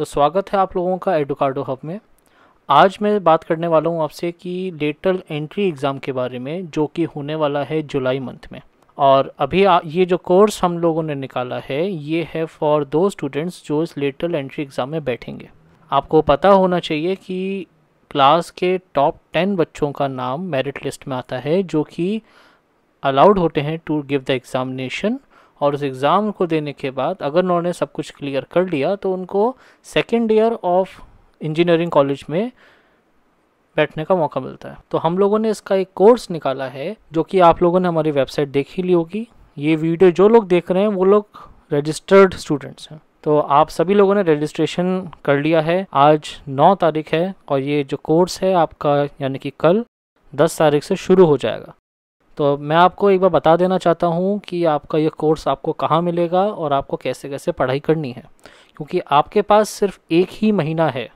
तो स्वागत है आप लोगों का एडोकार्डो हब में आज मैं बात करने वाला हूँ आपसे कि लेटल एंट्री एग्ज़ाम के बारे में जो कि होने वाला है जुलाई मंथ में और अभी आ, ये जो कोर्स हम लोगों ने निकाला है ये है फॉर दो स्टूडेंट्स जो इस लेटल एंट्री एग्ज़ाम में बैठेंगे आपको पता होना चाहिए कि क्लास के टॉप टेन बच्चों का नाम मेरिट लिस्ट में आता है जो कि अलाउड होते हैं टू गिव द एग्ज़ामिनेशन और उस एग्ज़ाम को देने के बाद अगर उन्होंने सब कुछ क्लियर कर लिया तो उनको second year of engineering college में बैठने का मौका मिलता है तो हम लोगों ने इसका एक कोर्स निकाला है जो कि आप लोगों ने हमारी वेबसाइट देखी ली होगी ये वीडियो जो लोग देख रहे हैं वो लोग रजिस्टर्ड स्टूडेंट्स हैं तो आप सभी लोगों ने रजिस्ट्रेशन कर लिया है आज 9 तारीख है और ये जो कोर्स है आपका यानी कि कल 10 तारीख से शुरू हो जाएगा तो मैं आपको एक बार बता देना चाहता हूँ कि आपका ये कोर्स आपको कहाँ मिलेगा और आपको कैसे कैसे पढ़ाई करनी है क्योंकि आपके पास सिर्फ एक ही महीना है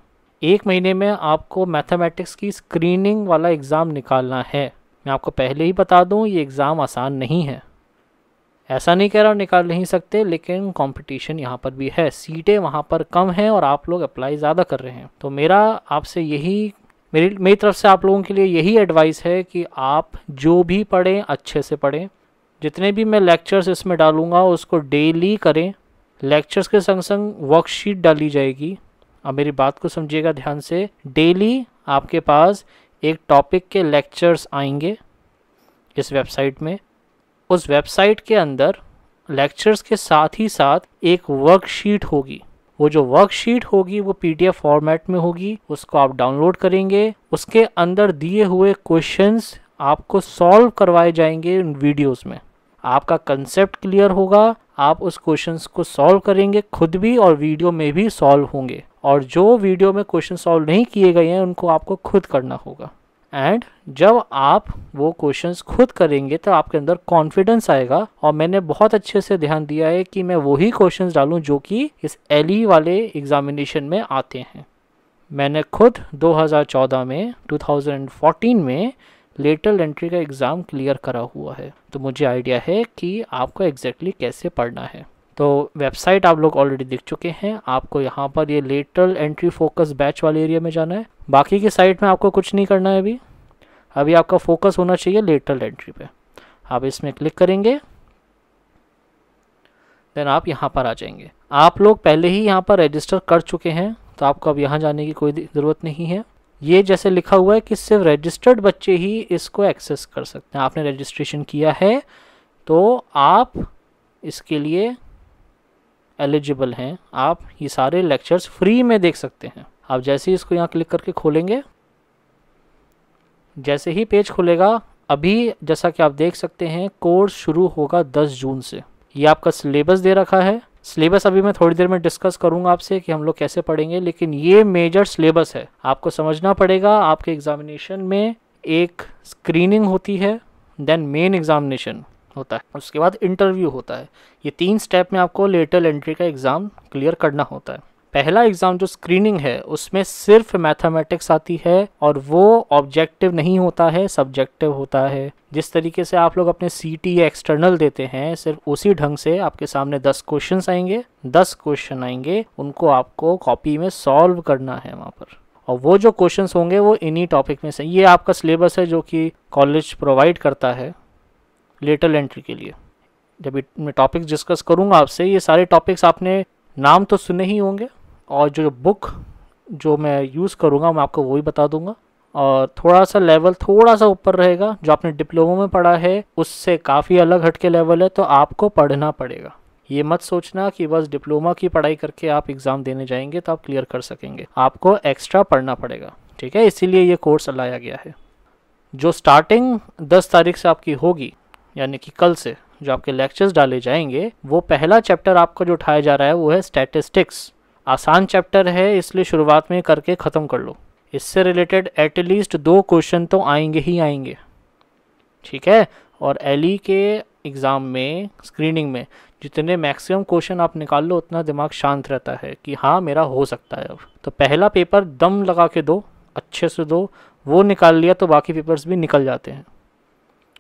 एक महीने में आपको मैथमेटिक्स की स्क्रीनिंग वाला एग्ज़ाम निकालना है मैं आपको पहले ही बता दूँ ये एग्ज़ाम आसान नहीं है ऐसा नहीं कह रहा निकाल नहीं सकते लेकिन कंपटीशन यहाँ पर भी है सीटें वहाँ पर कम हैं और आप लोग अप्लाई ज़्यादा कर रहे हैं तो मेरा आपसे यही मेरी मेरी तरफ से आप लोगों के लिए यही एडवाइस है कि आप जो भी पढ़ें अच्छे से पढ़ें जितने भी मैं लेक्चर्स इसमें डालूंगा उसको डेली करें लेक्चर्स के संग संग वर्कशीट डाली जाएगी अब मेरी बात को समझिएगा ध्यान से डेली आपके पास एक टॉपिक के लेक्चर्स आएंगे इस वेबसाइट में उस वेबसाइट के अंदर लेक्चर्स के साथ ही साथ एक वर्कशीट होगी वो जो वर्कशीट होगी वो पीडीएफ फॉर्मेट में होगी उसको आप डाउनलोड करेंगे उसके अंदर दिए हुए क्वेश्चंस आपको सॉल्व करवाए जाएंगे वीडियोस में आपका कंसेप्ट क्लियर होगा आप उस क्वेश्चंस को सॉल्व करेंगे खुद भी और वीडियो में भी सॉल्व होंगे और जो वीडियो में क्वेश्चन सॉल्व नहीं किए गए हैं उनको आपको खुद करना होगा एंड जब आप वो क्वेश्चंस खुद करेंगे तो आपके अंदर कॉन्फिडेंस आएगा और मैंने बहुत अच्छे से ध्यान दिया है कि मैं वही क्वेश्चंस डालूं जो कि इस एल e वाले एग्जामिनेशन में आते हैं मैंने खुद 2014 में 2014 में लेटर एंट्री का एग्ज़ाम क्लियर करा हुआ है तो मुझे आइडिया है कि आपको एग्जैक्टली exactly कैसे पढ़ना है तो वेबसाइट आप लोग ऑलरेडी देख चुके हैं आपको यहाँ पर ये लेटरल एंट्री फोकस बैच वाले एरिया में जाना है बाकी की साइट में आपको कुछ नहीं करना है अभी अभी आपका फोकस होना चाहिए लेटरल एंट्री पे आप इसमें क्लिक करेंगे देन आप यहाँ पर आ जाएंगे आप लोग पहले ही यहाँ पर रजिस्टर कर चुके हैं तो आपको अब यहाँ जाने की कोई ज़रूरत नहीं है ये जैसे लिखा हुआ है कि सिर्फ रजिस्टर्ड बच्चे ही इसको एक्सेस कर सकते हैं आपने रजिस्ट्रेशन किया है तो आप इसके लिए एलिजिबल हैं आप ये सारे लेक्चर्स फ्री में देख सकते हैं आप जैसे ही इसको यहाँ क्लिक करके खोलेंगे जैसे ही पेज खुलेगा अभी जैसा कि आप देख सकते हैं कोर्स शुरू होगा 10 जून से ये आपका सिलेबस दे रखा है सिलेबस अभी मैं थोड़ी देर में डिस्कस करूंगा आपसे कि हम लोग कैसे पढ़ेंगे लेकिन ये मेजर सिलेबस है आपको समझना पड़ेगा आपके एग्जामिनेशन में एक स्क्रीनिंग होती है देन मेन एग्जामिनेशन होता है उसके बाद इंटरव्यू होता है ये तीन स्टेप में आपको लेटरल एंट्री का एग्ज़ाम क्लियर करना होता है पहला एग्ज़ाम जो स्क्रीनिंग है उसमें सिर्फ मैथमेटिक्स आती है और वो ऑब्जेक्टिव नहीं होता है सब्जेक्टिव होता है जिस तरीके से आप लोग अपने सी टी या एक्सटर्नल देते हैं सिर्फ उसी ढंग से आपके सामने दस क्वेश्चन आएंगे दस क्वेश्चन आएंगे उनको आपको कॉपी में सॉल्व करना है वहाँ पर और वो जो क्वेश्चंस होंगे वो इन्हीं टॉपिक में से ये आपका सिलेबस है जो कि कॉलेज प्रोवाइड करता है लेटरल एंट्री के लिए जब मैं टॉपिक्स डिस्कस करूँगा आपसे ये सारे टॉपिक्स आपने नाम तो सुने ही होंगे और जो बुक जो मैं यूज़ करूँगा मैं आपको वो ही बता दूँगा और थोड़ा सा लेवल थोड़ा सा ऊपर रहेगा जो आपने डिप्लोमा में पढ़ा है उससे काफ़ी अलग हट के लेवल है तो आपको पढ़ना पड़ेगा ये मत सोचना कि बस डिप्लोमा की पढ़ाई करके आप एग्ज़ाम देने जाएंगे तो आप क्लियर कर सकेंगे आपको एक्स्ट्रा पढ़ना पड़ेगा ठीक है इसीलिए ये कोर्स लाया गया है जो स्टार्टिंग 10 तारीख से आपकी होगी यानी कि कल से जो आपके लेक्चर्स डाले जाएंगे वो पहला चैप्टर आपका जो उठाया जा रहा है वो है स्टैटिस्टिक्स आसान चैप्टर है इसलिए शुरुआत में करके ख़त्म कर लो इससे रिलेटेड एटलीस्ट दो क्वेश्चन तो आएंगे ही आएंगे ठीक है और एली e के एग्ज़ाम में स्क्रीनिंग में जितने मैक्सिमम क्वेश्चन आप निकाल लो उतना दिमाग शांत रहता है कि हाँ मेरा हो सकता है अब तो पहला पेपर दम लगा के दो अच्छे से दो वो निकाल लिया तो बाकी पेपर्स भी निकल जाते हैं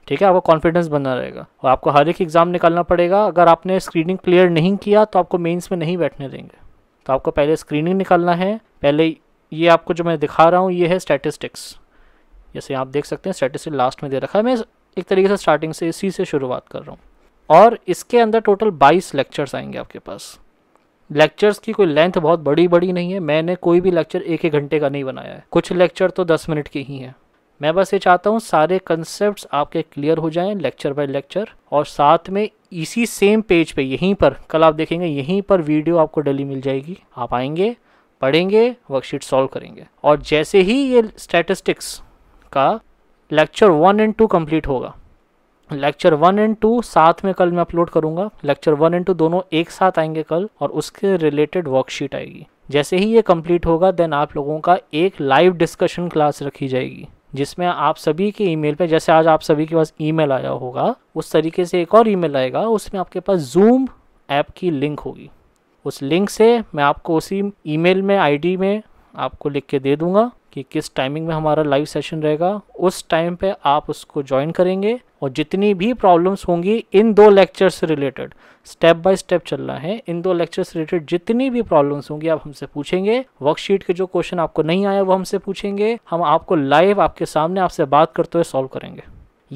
ठीक है आपका कॉन्फिडेंस बना रहेगा और आपको हर एक एग्ज़ाम निकालना पड़ेगा अगर आपने स्क्रीनिंग क्लियर नहीं किया तो आपको मेंस में नहीं बैठने देंगे तो आपको पहले स्क्रीनिंग निकालना है पहले ये आपको जो मैं दिखा रहा हूँ ये है स्टैटिस्टिक्स जैसे आप देख सकते हैं स्टैटिस्टिक लास्ट में दे रखा है मैं एक तरीके से स्टार्टिंग से इसी से शुरुआत कर रहा हूँ और इसके अंदर टोटल बाईस लेक्चर्स आएंगे आपके पास लेक्चर्स की कोई लेंथ बहुत बड़ी बड़ी नहीं है मैंने कोई भी लेक्चर एक एक घंटे का नहीं बनाया है कुछ लेक्चर तो दस मिनट के ही हैं मैं बस ये चाहता हूँ सारे कंसेप्ट आपके क्लियर हो जाएं लेक्चर बाय लेक्चर और साथ में इसी सेम पेज पे यहीं पर कल आप देखेंगे यहीं पर वीडियो आपको डेली मिल जाएगी आप आएंगे पढ़ेंगे वर्कशीट सॉल्व करेंगे और जैसे ही ये स्टैटिस्टिक्स का lecture one and two complete होगा लेक्चर वन एंड टू साथ में कल मैं अपलोड करूंगा लेक्चर वन एंड टू दोनों एक साथ आएंगे कल और उसके रिलेटेड वर्कशीट आएगी जैसे ही ये कंप्लीट होगा देन आप लोगों का एक लाइव डिस्कशन क्लास रखी जाएगी जिसमें आप सभी के ईमेल पे जैसे आज आप सभी के पास ईमेल आया होगा उस तरीके से एक और ईमेल आएगा उसमें आपके पास जूम ऐप की लिंक होगी उस लिंक से मैं आपको उसी ईमेल में आईडी में आपको लिख के दे दूंगा कि किस टाइमिंग में हमारा लाइव सेशन रहेगा उस टाइम पे आप उसको ज्वाइन करेंगे और जितनी भी प्रॉब्लम्स होंगी इन दो लेक्चर से रिलेटेड स्टेप बाय स्टेप चलना है इन दो लेक्चर से रिलेटेड जितनी भी प्रॉब्लम्स होंगी आप हमसे पूछेंगे वर्कशीट के जो क्वेश्चन आपको नहीं आया वो हमसे पूछेंगे हम आपको लाइव आपके सामने आपसे बात करते हुए सॉल्व करेंगे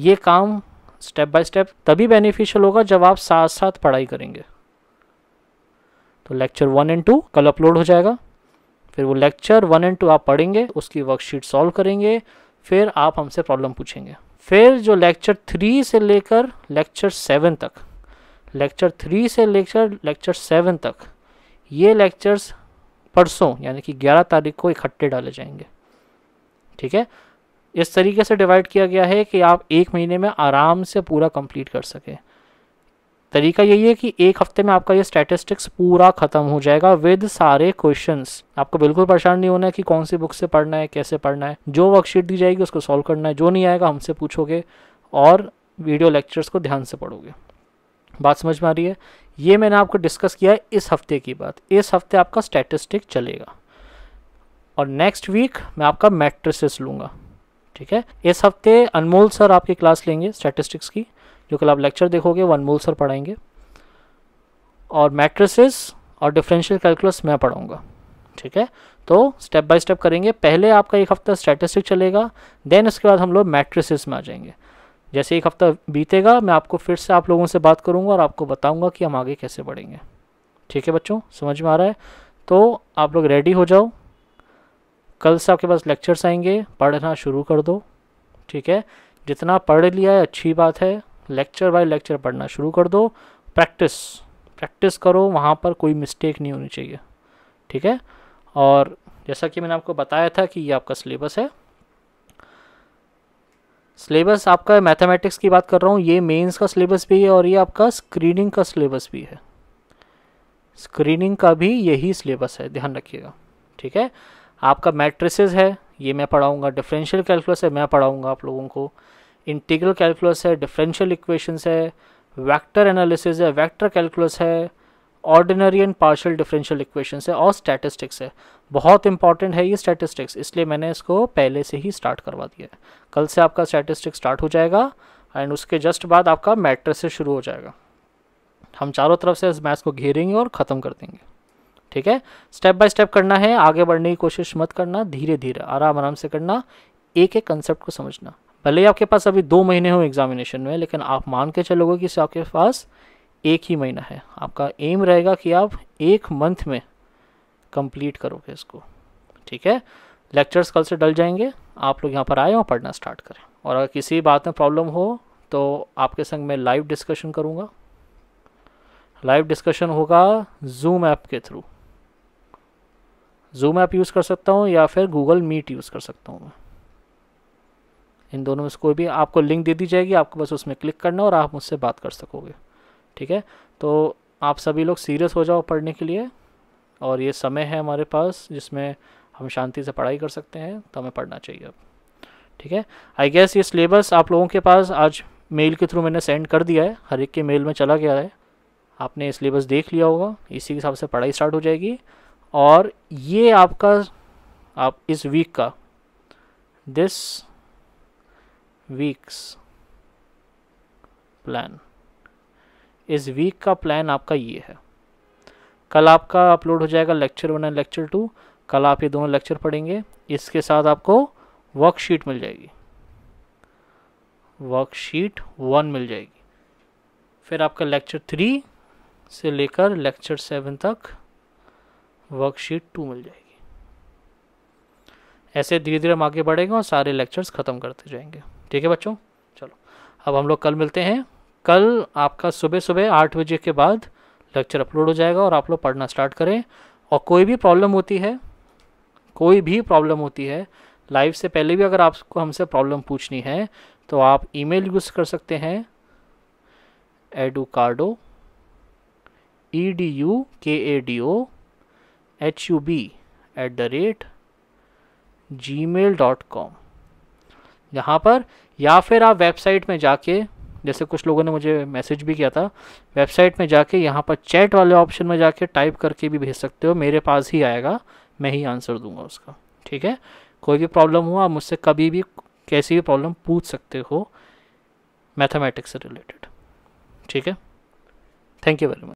ये काम स्टेप बाय स्टेप तभी बेनिफिशियल होगा जब आप साथ साथ पढ़ाई करेंगे तो लेक्चर वन एंड टू कल अपलोड हो जाएगा फिर वो लेक्चर वन एंड टू आप पढ़ेंगे उसकी वर्कशीट सॉल्व करेंगे फिर आप हमसे प्रॉब्लम पूछेंगे फिर जो लेक्चर थ्री से लेकर लेक्चर सेवन तक लेक्चर थ्री से लेकर लेक्चर सेवन तक ये लेक्चर्स परसों यानी कि ग्यारह तारीख को इकट्ठे डाले जाएंगे ठीक है इस तरीके से डिवाइड किया गया है कि आप एक महीने में आराम से पूरा कंप्लीट कर सकें तरीका यही है कि एक हफ्ते में आपका ये स्टैटिस्टिक्स पूरा ख़त्म हो जाएगा विद सारे क्वेश्चंस आपको बिल्कुल परेशान नहीं होना है कि कौन सी बुक से पढ़ना है कैसे पढ़ना है जो वर्कशीट दी जाएगी उसको सॉल्व करना है जो नहीं आएगा हमसे पूछोगे और वीडियो लेक्चर्स को ध्यान से पढ़ोगे बात समझ में आ रही है ये मैंने आपको डिस्कस किया है इस हफ्ते की बात इस हफ्ते आपका स्टैटिस्टिक चलेगा और नेक्स्ट वीक मैं आपका मैट्रिस लूँगा ठीक है इस हफ्ते अनमोल सर आपकी क्लास लेंगे स्टैटिस्टिक्स की जो कल आप लेक्चर देखोगे वन मूल सर पढ़ाएंगे और मैट्रिसेस और डिफरेंशियल कैलकुलस मैं पढ़ाऊँगा ठीक है तो स्टेप बाय स्टेप करेंगे पहले आपका एक हफ्ता स्टैटिस्टिक चलेगा देन उसके बाद हम लोग मैट्रिसेस में आ जाएंगे जैसे एक हफ्ता बीतेगा मैं आपको फिर से आप लोगों से बात करूंगा और आपको बताऊंगा कि हम आगे कैसे बढ़ेंगे ठीक है बच्चों समझ में आ रहा है तो आप लोग रेडी हो जाओ कल से आपके पास लेक्चर्स आएंगे पढ़ना शुरू कर दो ठीक है जितना पढ़ लिया है अच्छी बात है लेक्चर बाय लेक्चर पढ़ना शुरू कर दो प्रैक्टिस प्रैक्टिस करो वहाँ पर कोई मिस्टेक नहीं होनी चाहिए ठीक है और जैसा कि मैंने आपको बताया था कि ये आपका सिलेबस है सिलेबस आपका मैथमेटिक्स की बात कर रहा हूँ ये मेंस का सिलेबस भी है और ये आपका स्क्रीनिंग का सिलेबस भी है स्क्रीनिंग का भी यही सिलेबस है ध्यान रखिएगा ठीक है आपका मैट्रिसेस है ये मैं पढ़ाऊँगा डिफरेंशियल कैलकुलस है मैं पढ़ाऊँगा आप लोगों को इंटीग्रल कैलकुलस है डिफरेंशियल इक्वेशंस है वेक्टर एनालिसिस है वेक्टर कैलकुलस है ordinary and partial differential equations है और स्टैटिस्टिक्स है बहुत इंपॉर्टेंट है ये स्टैटिस्टिक्स इसलिए मैंने इसको पहले से ही स्टार्ट करवा दिया है कल से आपका स्टैटिस्टिक्स स्टार्ट हो जाएगा एंड उसके जस्ट बाद आपका मैट्रिक से शुरू हो जाएगा हम चारों तरफ से इस मैथ्स को घेरेंगे और ख़त्म कर देंगे ठीक है स्टेप बाय स्टेप करना है आगे बढ़ने की कोशिश मत करना धीरे धीरे आराम आराम से करना एक एक कंसेप्ट को समझना भले ही आपके पास अभी दो महीने हो एग्जामिनेशन में लेकिन आप मान के चलोगे कि आपके पास एक ही महीना है आपका एम रहेगा कि आप एक मंथ में कंप्लीट करोगे इसको ठीक है लेक्चर्स कल से डल जाएंगे आप लोग यहाँ पर आए और पढ़ना स्टार्ट करें और अगर किसी बात में प्रॉब्लम हो तो आपके संग मैं लाइव डिस्कशन करूँगा लाइव डिस्कशन होगा जूम ऐप के थ्रू जूम ऐप यूज़ कर सकता हूँ या फिर गूगल मीट यूज़ कर सकता हूँ मैं इन दोनों में से कोई भी आपको लिंक दे दी जाएगी आपको बस उसमें क्लिक करना और आप मुझसे बात कर सकोगे ठीक है तो आप सभी लोग सीरियस हो जाओ पढ़ने के लिए और ये समय है हमारे पास जिसमें हम शांति से पढ़ाई कर सकते हैं तो हमें पढ़ना चाहिए अब ठीक है आई गेस ये सिलेबस आप लोगों के पास आज मेल के थ्रू मैंने सेंड कर दिया है हर एक के मेल में चला गया है आपने ये सिलेबस देख लिया होगा इसी के हिसाब से पढ़ाई स्टार्ट हो जाएगी और ये आपका आप इस वीक का दिस वीक्स प्लान इस वीक का प्लान आपका ये है कल आपका अपलोड हो जाएगा lecture one and lecture two कल आप ये दोनों लेक्चर पढ़ेंगे इसके साथ आपको वर्कशीट मिल जाएगी वर्कशीट वन मिल जाएगी फिर आपका लेक्चर थ्री से लेकर लेक्चर सेवन तक वर्कशीट टू मिल जाएगी ऐसे धीरे धीरे हम आगे बढ़ेंगे और सारे लेक्चर्स ख़त्म करते जाएंगे ठीक है बच्चों चलो अब हम लोग कल मिलते हैं कल आपका सुबह सुबह आठ बजे के बाद लेक्चर अपलोड हो जाएगा और आप लोग पढ़ना स्टार्ट करें और कोई भी प्रॉब्लम होती है कोई भी प्रॉब्लम होती है लाइव से पहले भी अगर आपको हमसे प्रॉब्लम पूछनी है तो आप ईमेल यूज़ कर सकते हैं एडुकार्डो ई D U K A D O H U B at the rate gmail dot com यहाँ पर या फिर आप वेबसाइट में जाके जैसे कुछ लोगों ने मुझे मैसेज भी किया था वेबसाइट में जाके यहाँ पर चैट वाले ऑप्शन में जाके टाइप करके भी भेज सकते हो मेरे पास ही आएगा मैं ही आंसर दूंगा उसका ठीक है कोई भी प्रॉब्लम हो आप मुझसे कभी भी कैसी भी प्रॉब्लम पूछ सकते हो मैथमेटिक्स से रिलेटेड ठीक है थैंक यू वेरी मच